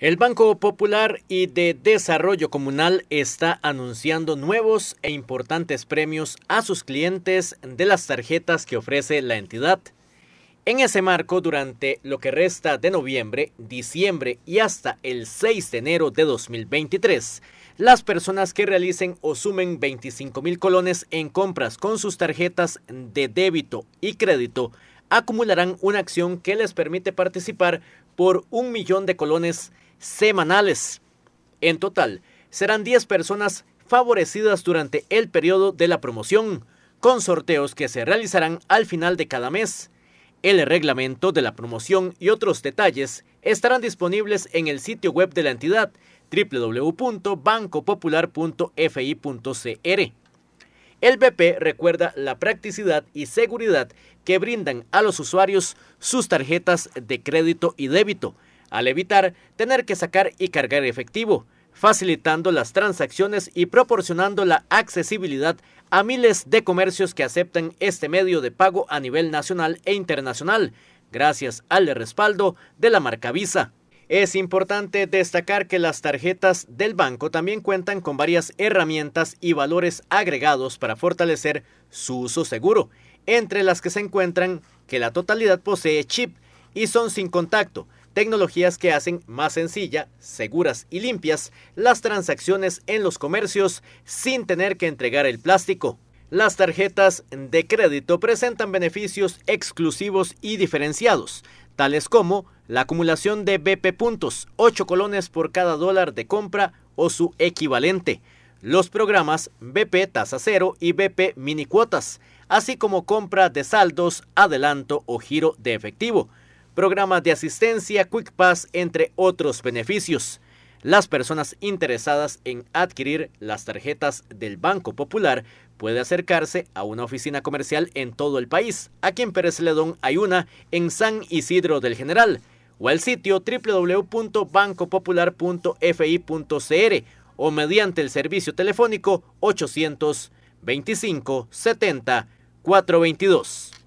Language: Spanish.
El Banco Popular y de Desarrollo Comunal está anunciando nuevos e importantes premios a sus clientes de las tarjetas que ofrece la entidad. En ese marco, durante lo que resta de noviembre, diciembre y hasta el 6 de enero de 2023, las personas que realicen o sumen 25 mil colones en compras con sus tarjetas de débito y crédito acumularán una acción que les permite participar por un millón de colones semanales. En total, serán 10 personas favorecidas durante el periodo de la promoción, con sorteos que se realizarán al final de cada mes. El reglamento de la promoción y otros detalles estarán disponibles en el sitio web de la entidad www.bancopopular.fi.cr. El BP recuerda la practicidad y seguridad que brindan a los usuarios sus tarjetas de crédito y débito al evitar tener que sacar y cargar efectivo, facilitando las transacciones y proporcionando la accesibilidad a miles de comercios que aceptan este medio de pago a nivel nacional e internacional, gracias al respaldo de la marca Visa. Es importante destacar que las tarjetas del banco también cuentan con varias herramientas y valores agregados para fortalecer su uso seguro, entre las que se encuentran que la totalidad posee chip y son sin contacto, tecnologías que hacen más sencilla, seguras y limpias las transacciones en los comercios sin tener que entregar el plástico. Las tarjetas de crédito presentan beneficios exclusivos y diferenciados, tales como la acumulación de BP puntos, 8 colones por cada dólar de compra o su equivalente, los programas BP tasa cero y BP mini cuotas, así como compra de saldos, adelanto o giro de efectivo programas de asistencia, Quick Pass, entre otros beneficios. Las personas interesadas en adquirir las tarjetas del Banco Popular puede acercarse a una oficina comercial en todo el país. a quien Pérez Ledón hay una en San Isidro del General o al sitio www.bancopopular.fi.cr o mediante el servicio telefónico 25 70 422.